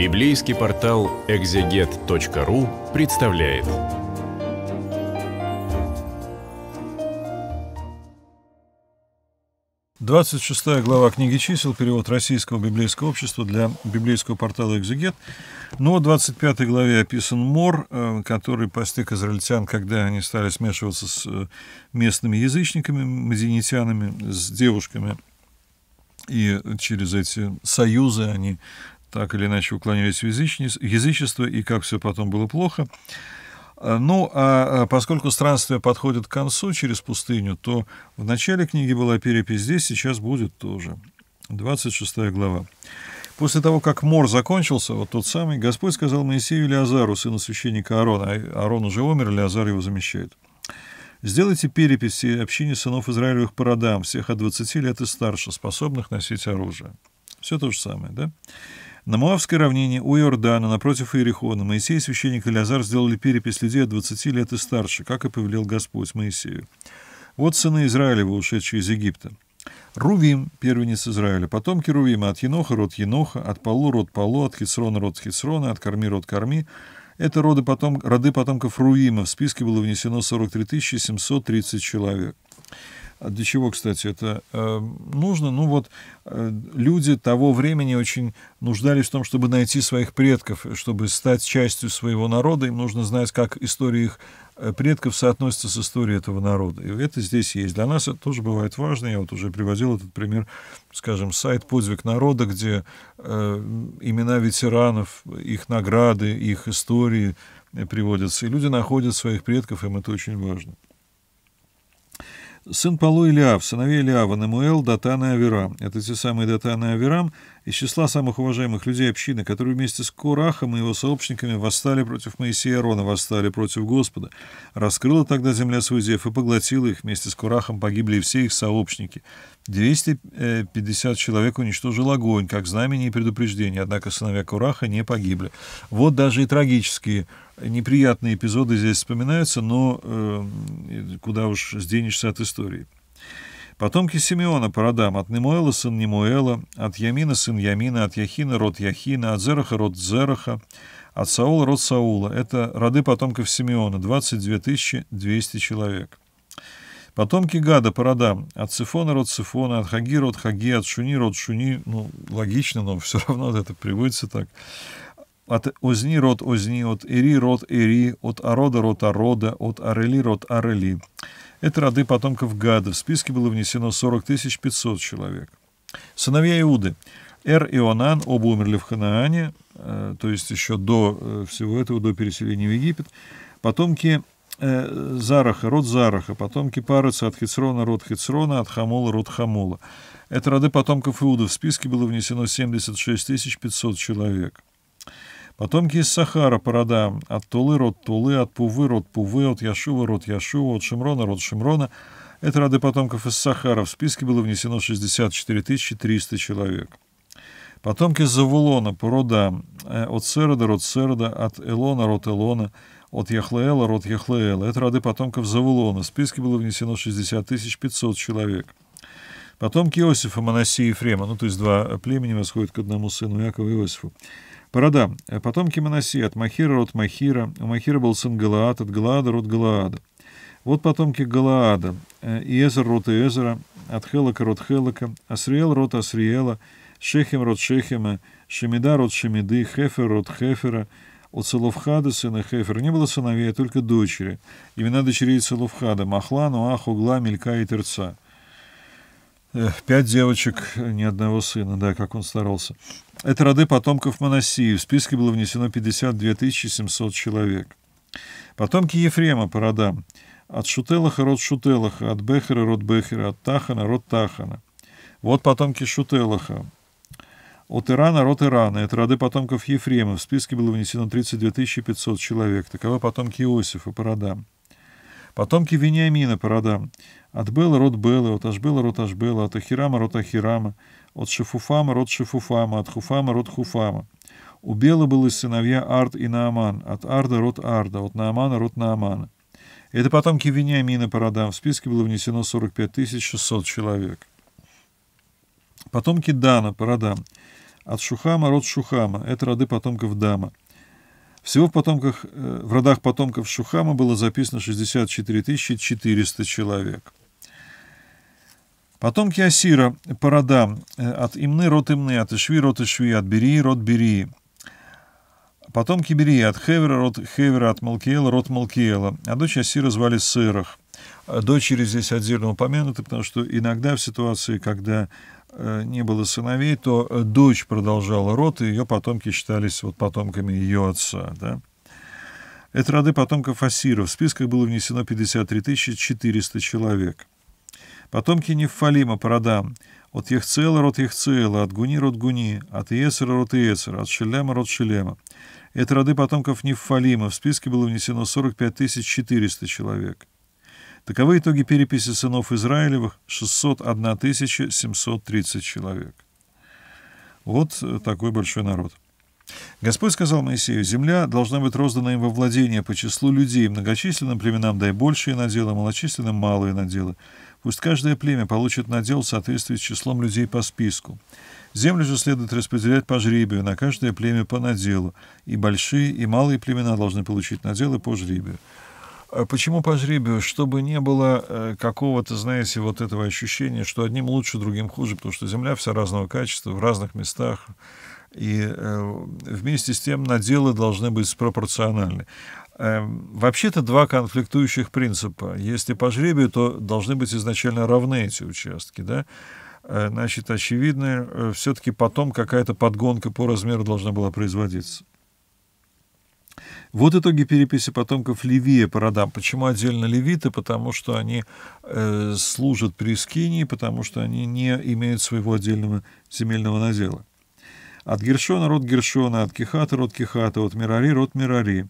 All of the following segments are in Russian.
Библейский портал экзегет.ру представляет. Двадцать шестая глава книги чисел, перевод Российского библейского общества для библейского портала «Экзегет». Но ну в двадцать пятой главе описан мор, э, который постиг израильтян, когда они стали смешиваться с э, местными язычниками, мадинитянами, с девушками и через эти союзы они так или иначе уклонились в язычество, и как все потом было плохо. А, ну, а, а поскольку странствие подходит к концу через пустыню, то в начале книги была перепись здесь, сейчас будет тоже. 26 глава. После того, как мор закончился, вот тот самый, Господь сказал Моисею Леозару, сыну священника Аарона, а Аарон уже умер, Леозар его замещает. «Сделайте перепись всей общине сынов Израилевых по родам, всех от 20 лет и старше, способных носить оружие». Все то же самое, да? На Моавской равнине у Иордана, напротив Иерихона, Моисей и священник Элязар сделали перепись людей от 20 лет и старше, как и повелел Господь Моисею. Вот сыны Израилева, ушедшие из Египта. Рувим, первенец Израиля, потомки Рувима, от Еноха род Еноха, от Палу род Палу, от Хисрона род Хисрона, от Корми род Корми. Это роды, потом, роды потомков Рувима В списке было внесено 43 730 человек. А для чего, кстати, это э, нужно? Ну вот э, люди того времени очень нуждались в том, чтобы найти своих предков, чтобы стать частью своего народа. Им нужно знать, как история их э, предков соотносится с историей этого народа. И это здесь есть. Для нас это тоже бывает важно. Я вот уже приводил этот пример, скажем, сайт «Подвиг народа», где э, имена ветеранов, их награды, их истории приводятся. И люди находят своих предков, им это очень важно. Сын Пало Илиав, сыновей Илиава, Намуэл, Датан и Авирам. Это те самые Датан и Авирам, из числа самых уважаемых людей общины, которые вместе с Курахом и его сообщниками восстали против Моисея и восстали против Господа. Раскрыла тогда земля свой зев и поглотила их. Вместе с Курахом погибли все их сообщники. 250 человек уничтожил огонь, как знамение и предупреждение, однако сыновья Кураха не погибли. Вот даже и трагические неприятные эпизоды здесь вспоминаются, но э, куда уж сденешься от истории. Потомки Симеона по родам от Немуэла сын Немуэла, от Ямина сын Ямина, от Яхина род Яхина, от Зераха род Зераха, от Саула род Саула. Это роды потомков Симеона, 22 200 человек. Потомки Гада по родам, от Сифона род Сифона, от Хаги род Хаги, от Шуни род Шуни, ну, логично, но все равно это приводится так, от озни род озни, от ири род ири, от арода род арода, от арели род арели. Это роды потомков Гада. В списке было внесено 40 500 человек. Сыновья Иуды. Эр и Онан оба умерли в Ханаане, э, то есть еще до э, всего этого, до переселения в Египет. Потомки э, Зараха, род Зараха, потомки Парыца, от Хицрона, род Хицрона, от Хамола, род Хамола. Это роды потомков Иуда. В списке было внесено 76 500 человек. Потомки из Сахара порода от Тулы род Тулы, от Пувы род Пувы, от Яшува род Яшува, от Шимрона род Шимрона. Это роды потомков из Сахара. В списке было внесено 64 300 человек. Потомки из Завулона порода э, от Серода род Серода, от Элона род Элона, от Яхлеэла род Яхлеэла. Это роды потомков Завулона. В списке было внесено 60 500 человек. Потомки Иосифа, Манасии и Ефрема, ну то есть два племени восходят к одному сыну Якова и Иосифу. Порода. Потомки Манаси. От Махира род Махира. У Махира был сын Галаад. От Галаада род Галаада. Вот потомки Галаада. Э, Иезер род Иезера. От Хелока род Хелока. Асриел род Асриела. Шехем род Шехема. Шемида род Шемиды. Хефер род Хефера. У Целовхада сына Хефера не было сыновей, а только дочери. Имена дочерей Целовхада – Махла, Нуах, Угла, Мелька и Терца. Э, пять девочек, ни одного сына, да, как он старался. Это роды потомков Моносии. В списке было внесено 52 700 человек. Потомки Ефрема по родам. От Шутелаха род Шутелаха, от Бехера род Бехера, от Тахана род Тахана. Вот потомки Шутелаха. От Ирана род Ирана. Это роды потомков Ефрема. В списке было внесено 32 500 человек. Таковы потомки Иосифа по родам. Потомки Вениамина по родам. От Бела род Бела, от Ашбела род Ашбела, от Ахирама род Ахирама, от Шифуфама род Шифуфама, от Хуфама род Хуфама. У Бела были сыновья Ард и Нааман, от Арда род Арда, от Наамана род Наамана. Это потомки Вениамина по родам. В списке было внесено 45 600 человек. Потомки Дана по родам. От Шухама род Шухама. Это роды потомков Дама. Всего в, потомках, э, в родах потомков Шухама было записано 64 400 человек. Потомки Асира по родам э, от Имны – род Имны, от Ишви – род Ишви, от Берии – род Берии. Потомки Берии от Хевера – род Хевера, от Малкиела – род Малкиела, а дочь Асира звали Сырах. А дочери здесь отдельно упомянуты, потому что иногда в ситуации, когда э, не было сыновей, то э, дочь продолжала род, и ее потомки считались вот потомками ее отца. Да? Это роды потомков Асиров. В списках было внесено 53 400 человек. Потомки Нефалима по родам. От Ехцела род Ехцела, от Гуни род Гуни, от Иесера род Иесера, от Шелема род Шелема. Это роды потомков Нефалима. В списке было внесено 45 400 человек. Таковы итоги переписи сынов Израилевых – 601 730 человек. Вот э, такой большой народ. Господь сказал Моисею, «Земля должна быть роздана им во владение по числу людей, многочисленным племенам дай большие наделы, малочисленным малые наделы. Пусть каждое племя получит надел в соответствии с числом людей по списку. Землю же следует распределять по жребию, на каждое племя по наделу, и большие и малые племена должны получить наделы по жребию». А почему по жребию? Чтобы не было э, какого-то, знаете, вот этого ощущения, что одним лучше, другим хуже, потому что земля вся разного качества, в разных местах. И э, вместе с тем наделы должны быть пропорциональны. Эм, вообще-то два конфликтующих принципа. Если по жребию, то должны быть изначально равны эти участки. Да? Э, значит, очевидно, все-таки потом какая-то подгонка по размеру должна была производиться. Вот итоги переписи потомков Левия по родам. Почему отдельно левиты? Потому что они э, служат при Скинии, потому что они не имеют своего отдельного земельного надела. От Гершона род Гершона, от Кихата род Кихата, от Мирари род Мирари.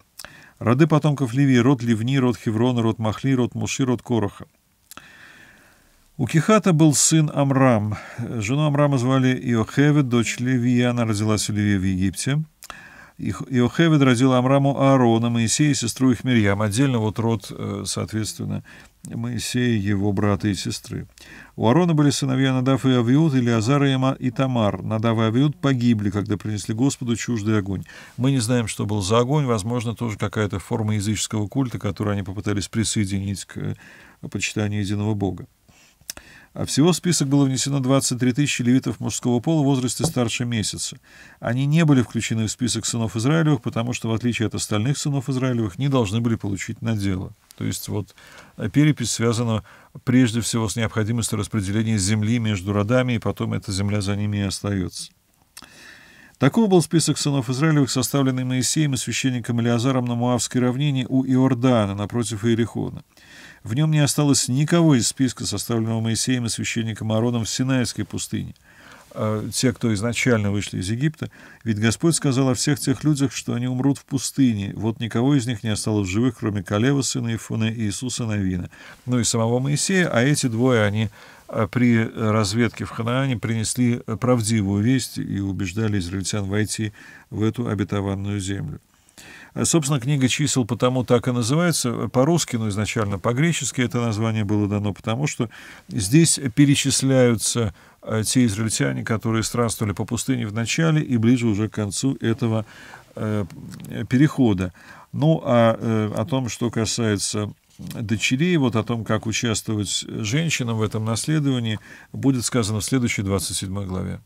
Роды потомков Левии, род Ливни, род Хеврона, род Махли, род Муши, род Короха. У Кихата был сын Амрам. Жену Амрама звали Иохевет, дочь Левии, она родилась у Левия в Египте. Иохевед родил Амраму Аарона, Моисея, сестру их Мирьям. Отдельно вот род, э, соответственно, Моисея, его брата и сестры. У Аарона были сыновья Надав и Авиуд, или Азар и Тамар. Надав и Авиуд погибли, когда принесли Господу чуждый огонь. Мы не знаем, что был за огонь. Возможно, тоже какая-то форма языческого культа, которую они попытались присоединить к э, почитанию единого Бога. А всего в список было внесено 23 тысячи левитов мужского пола в возрасте старше месяца. Они не были включены в список сынов Израилевых, потому что, в отличие от остальных сынов Израилевых, не должны были получить надело. То есть вот э, перепись связана прежде всего с необходимостью распределения земли между родами, и потом эта земля за ними и остается. Таков был список сынов Израилевых, составленный Моисеем и священником Илиазаром на Муавской равнине у Иордана, напротив Иерихона. В нем не осталось никого из списка, составленного Моисеем и священником Аароном в Синайской пустыне. А те, кто изначально вышли из Египта, ведь Господь сказал о всех тех людях, что они умрут в пустыне. Вот никого из них не осталось в живых, кроме Калева, сына Ифуна, и Иисуса Навина. Ну и самого Моисея, а эти двое, они а, при разведке в Ханаане принесли а, правдивую весть и убеждали израильтян войти в эту обетованную землю. Собственно, книга чисел потому так и называется, по-русски, но ну, изначально по-гречески это название было дано, потому что здесь перечисляются э, те израильтяне, которые странствовали по пустыне в начале и ближе уже к концу этого э, перехода. Ну, а э, о том, что касается дочерей, вот о том, как участвовать женщинам в этом наследовании, будет сказано в следующей 27 главе.